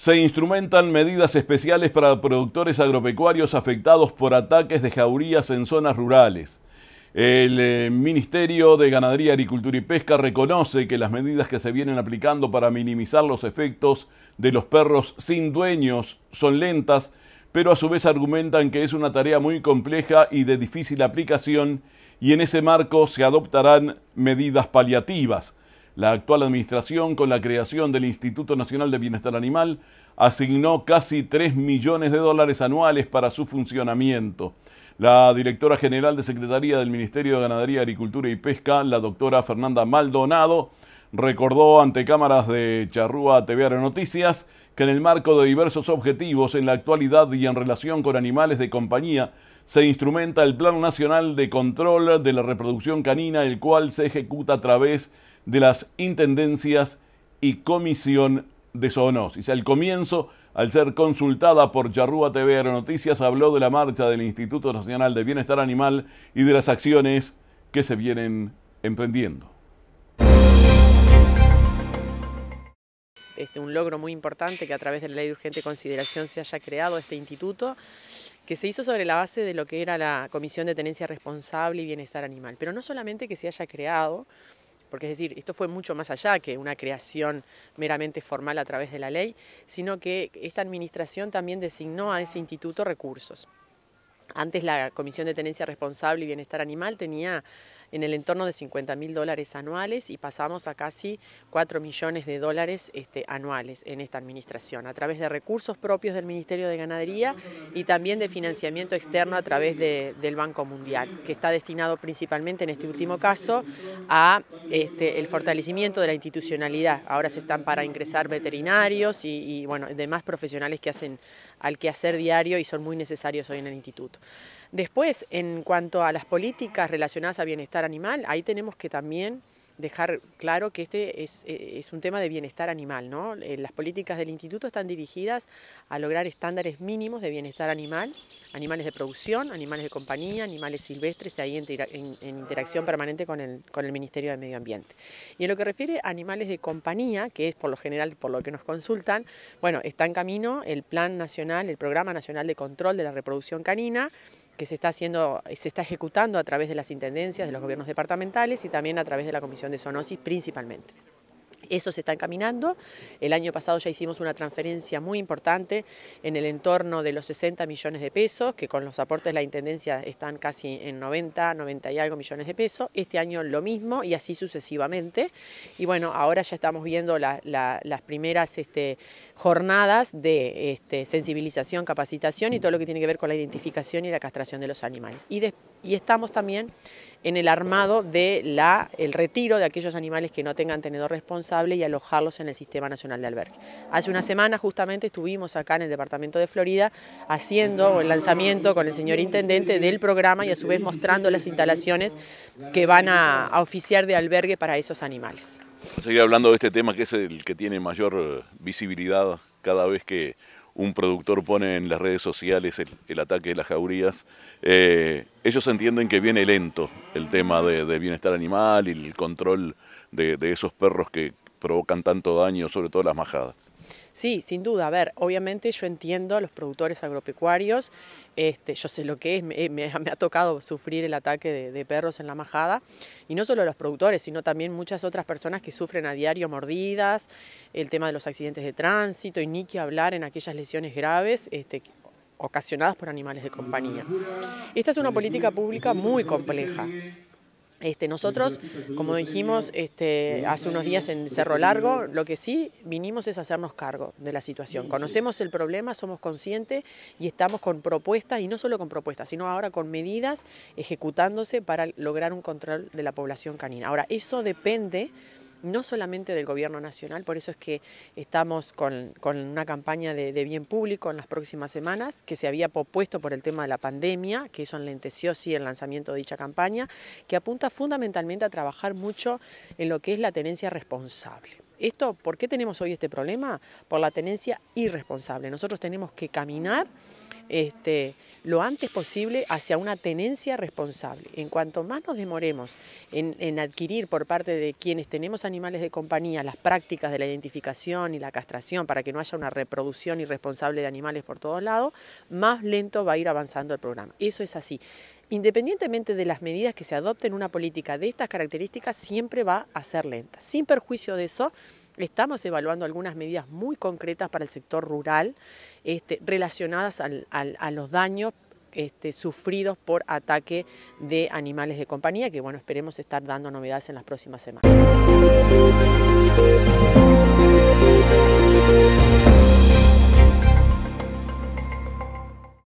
Se instrumentan medidas especiales para productores agropecuarios afectados por ataques de jaurías en zonas rurales. El eh, Ministerio de Ganadería, Agricultura y Pesca reconoce que las medidas que se vienen aplicando para minimizar los efectos de los perros sin dueños son lentas, pero a su vez argumentan que es una tarea muy compleja y de difícil aplicación y en ese marco se adoptarán medidas paliativas. La actual administración, con la creación del Instituto Nacional de Bienestar Animal, asignó casi 3 millones de dólares anuales para su funcionamiento. La directora general de Secretaría del Ministerio de Ganadería, Agricultura y Pesca, la doctora Fernanda Maldonado, recordó ante cámaras de Charrúa TV Noticias que en el marco de diversos objetivos en la actualidad y en relación con animales de compañía, se instrumenta el Plan Nacional de Control de la Reproducción Canina, el cual se ejecuta a través de las intendencias y comisión de zoonosis. Al comienzo, al ser consultada por Charrúa TV Aeronoticias, habló de la marcha del Instituto Nacional de Bienestar Animal y de las acciones que se vienen emprendiendo. Este, un logro muy importante que a través de la ley de urgente consideración se haya creado este instituto, que se hizo sobre la base de lo que era la Comisión de Tenencia Responsable y Bienestar Animal. Pero no solamente que se haya creado, porque es decir, esto fue mucho más allá que una creación meramente formal a través de la ley, sino que esta administración también designó a ese instituto recursos. Antes la Comisión de Tenencia Responsable y Bienestar Animal tenía en el entorno de 50 mil dólares anuales y pasamos a casi 4 millones de dólares este, anuales en esta administración, a través de recursos propios del Ministerio de Ganadería y también de financiamiento externo a través del Banco Mundial, que está destinado principalmente en este último caso a este, el fortalecimiento de la institucionalidad. Ahora se están para ingresar veterinarios y, bueno, demás profesionales que hacen al quehacer diario y son muy necesarios hoy en el instituto. Después, en cuanto a las políticas relacionadas a bienestar animal, ahí tenemos que también dejar claro que este es, eh, un tema de bienestar animal. Eh, las políticas del instituto están dirigidas a lograr estándares mínimos de bienestar animal, animales de producción, animales de compañía, animales silvestres, y ahí en, interacción permanente con el, con el Ministerio de Medio Ambiente. Y en lo que refiere a animales de compañía, que es por lo general por lo que nos consultan, bueno, está en camino el Plan Nacional, el Programa Nacional de Control de la Reproducción Canina, que se está haciendo, se está ejecutando a través de las intendencias, de los gobiernos departamentales y también a través de la Comisión de Zoonosis principalmente. Eso se está encaminando. El año pasado ya hicimos una transferencia muy importante en el entorno de los 60 millones de pesos, que con los aportes de la Intendencia están casi en 90, 90 y algo millones de pesos. Este año lo mismo y así sucesivamente. Y bueno, ahora ya estamos viendo las primeras este, jornadas de este, sensibilización, capacitación y todo lo que tiene que ver con la identificación y la castración de los animales. y estamos también en el armado del retiro de aquellos animales que no tengan tenedor responsable y alojarlos en el Sistema Nacional de Albergue. Hace una semana justamente estuvimos acá en el Departamento de Florida haciendo el lanzamiento con el señor Intendente del programa y a su vez mostrando las instalaciones que van a, a oficiar de albergue para esos animales. Seguir hablando de este tema que es el que tiene mayor eh, visibilidad cada vez que un productor pone en las redes sociales el, ataque de las jaurías, eh, ellos entienden que viene lento el tema de, bienestar animal y el control de esos perros que, provocan tanto daño, sobre todo las majadas. Sí, sin duda. A ver, obviamente yo entiendo a los productores agropecuarios, este, yo sé lo que es, me, eh, ha tocado sufrir el ataque de, perros en la majada, y no solo los productores, sino también muchas otras personas que sufren a diario mordidas, el tema de los accidentes de tránsito, y ni que hablar en aquellas lesiones graves este, ocasionadas por animales de compañía. Esta es una política pública muy compleja. Este, nosotros, como dijimos este, hace unos días en Cerro Largo, lo que sí vinimos es hacernos cargo de la situación. Conocemos el problema, somos conscientes y estamos con propuestas, y no solo con propuestas, sino ahora con medidas ejecutándose para lograr un control de la población canina. Ahora, eso depende no solamente del gobierno nacional, por eso es que estamos con, una campaña de, bien público en las próximas semanas, que se había propuesto por el tema de la pandemia, que eso enlenteció sí el lanzamiento de dicha campaña, que apunta fundamentalmente a trabajar mucho en lo que es la tenencia responsable. Esto, ¿por qué tenemos hoy este problema? Por la tenencia irresponsable. Nosotros tenemos que caminar este, lo antes posible hacia una tenencia responsable. En cuanto más nos demoremos en, en, adquirir por parte de quienes tenemos animales de compañía las prácticas de la identificación y la castración para que no haya una reproducción irresponsable de animales por todos lados, más lento va a ir avanzando el programa. Eso es así. Independientemente de las medidas que se adopten, una política de estas características siempre va a ser lenta. Sin perjuicio de eso, estamos evaluando algunas medidas muy concretas para el sector rural este, relacionadas a los daños este, sufridos por ataque de animales de compañía, que bueno, esperemos estar dando novedades en las próximas semanas.